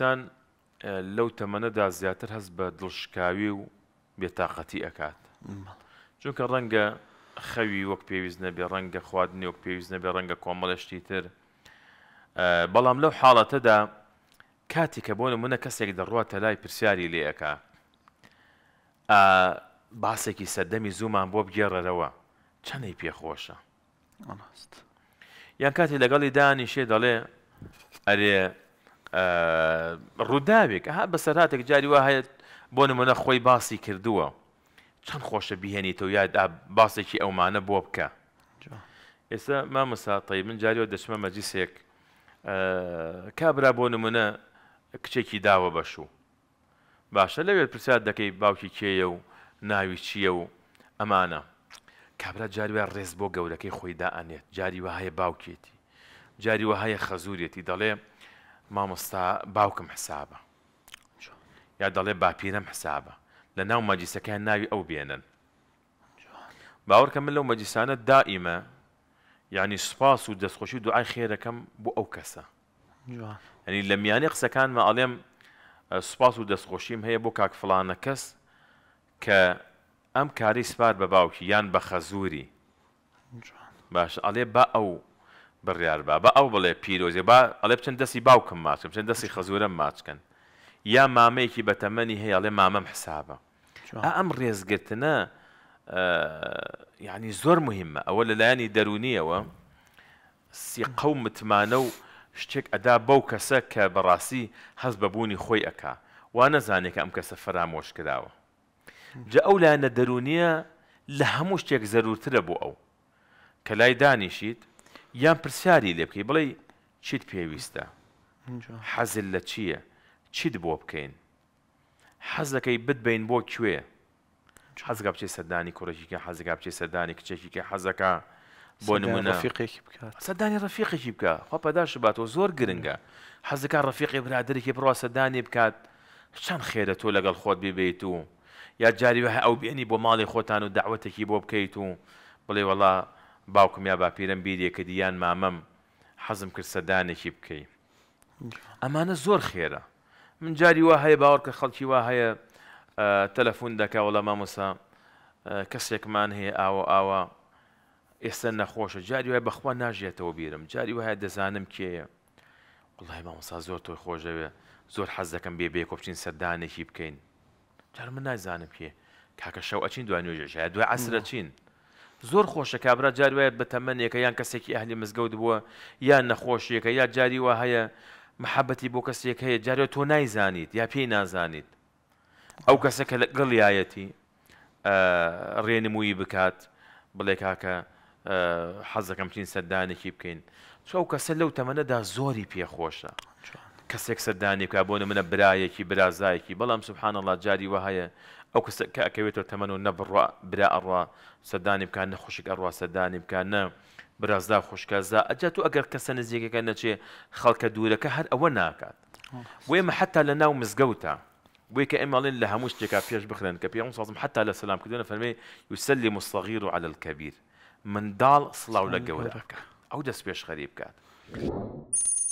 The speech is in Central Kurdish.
ئینسان لەو تەمەنەدا زیاتر هەست بە دڵشکاوی و بێتاقەتی ئەکات چونکە ڕەنگە خەوی وەک پێویست نەبێ ڕەنگە خواردنی وەک پێویست نەبێ ڕەنگە کۆمەڵشتی تر بەڵام لەو حاڵەتەدا کاتی کە بۆ نمونە کەسێک دەڕواتە لای پرسیاری لێەکە باسێکی سەردەمی زوومان بۆ بگێڕەرەوە چەندەی پێخۆشە یان کاتی لەگەڵی دانیشێ دەڵێ ئەرێ ڕووداوێک ئەها بەسەراتێک جاری وا هەیە بۆ نمونە خۆی باسی کردووە چەند خۆشە بیهێنیتەوە یا باسێکی ئەومانە بۆ بکە ئێستا مامەساتەی من جاریەوە دەچمە مەجیسێک کابرا بۆ نمونە کچێکی داوە بەشوو باشە لەوێت پرسیار دەکەی باوکی کێیە و ناوی چییە و ئەمانە کابرا جاریوە ڕێز بۆ گەورەکەی خۆیدا ئەنێت جاری وهەیە باوکێتی جاری وهەیە خەزورێتی دەڵێ مامۆستا باوکم حسابە یا دەڵێ باپیرم حسابە لە ناو مەجیسەکە ناوی ئەو او بينن من لەو مەجیسانە دائیمە دائمه يعني سباس ودس و اي خير كم بو او كسا يعني لم يانق سكان ما عليهم سباس ودس بۆ هي بو كاك کە كس ك ام كاري سبار بباوكي يان بخزوري باش علي با او بڕیار با بە ئەو بڵێ پیرۆزیێ با ئەڵێ بچەند دەستی باوکم ماچکم چەند دەستی خەزورم ماچکن یا مامەیەکی بە تەمەنی هەیە ئەڵێ مامەم حسابە ئەم ڕێزگرتنە یعنی زۆر مهمە ئەوە لەلایەنی دەرونیەوە سیقە و متمانە و شتێک ئەدا بەو کەسە کە بەڕاستی هەز بەبوونی خۆی ئەک وا نەزانێت کە ئەم کەسە فرامۆش کراوە جە ئەو لایەنە دەرونیە لە هەموو شتێک زەرورترە بۆ ئەو کە لای دانیشیت یان پرسیاری لێ بکەی بڵێ چیت پێویستە حەزل لە چییە چیت بۆ بکەین حەز دەکەی بتبین بۆ کوێ حەزگا بچێ سەردانی کوڕێکیکە حەزگا بچێ سەردانی کچێکیکە حەزەکە بۆ نمونە ڕفیقێکی بکات سەدانی ڕفیقێکی بکە خۆ پەداش باتەوە زۆر گرنگە حەزەکان ڕفیقی برادێکی بڕوا سەدانی بکات چەند خێرە تۆ لەگەڵ خۆت ببیت و یا جاریوە ئەو بێنی بۆ ماڵی خۆتان و داوەتێکی بۆ بکەیت و بڵێ وڵا باوکم یا باپیرم بیرێکە دییان مامەم حەزم کرد سەدانێکی بکەی ئەمانە زۆر خێرە من جاری وا هەیە باوەڕکە خەڵکی وا هەیە تەلەفۆن دەکاوە لە مامۆسا کەسێکمان هەیە ئاوە ئاوە ئێستا نەخۆشە جاری وای بەخوا ناژێتەوە بیرم جاری وایە دەزانم کێیە وڵی مامۆسا زۆر تۆی خۆشەوێ زۆر حەز دەکەم بێ بێ کۆپچین سەردانێکی بکەین جار من نایزانم پێ کاکە شەو ئەچین دوای نوێژێژ دوای عسرە چین زۆر خۆشە کابرا جاروایەت بە تەمەنێکە یان کەسێکی ئەهلی مزگەوت بووە یان نەخۆشیەکە یا جاری وە هەیە محەبەتی بۆ کەسێک هەیە جارێ تۆ نایزانیت یا پێی نازانیت ئەو کەسە کە گەڵیایەتی ڕێنمویی بکات بڵێ کاکە حەزەکەم چین سەدانێکی بکەین چاو کەسە لەو تەمەنەدا زۆری پێخۆشە كسيك سداني كابون من برايا كي برازاي كي بلام سبحان الله جاري وهاي او كسك كاكويت تمنو نبرا برا اروا سداني كان خوشك اروا سداني كان برازا خوش كازا اجاتو اجر كسن زيك كان شي خلق دوله كهر او ناكات ويما حتى لنا ومزقوتا ويك امالين لها مش تكا فيش بخلن كبير صازم حتى على السلام كدونا فرمي يسلم الصغير على الكبير من دال صلاه لك او دس بيش غريب كات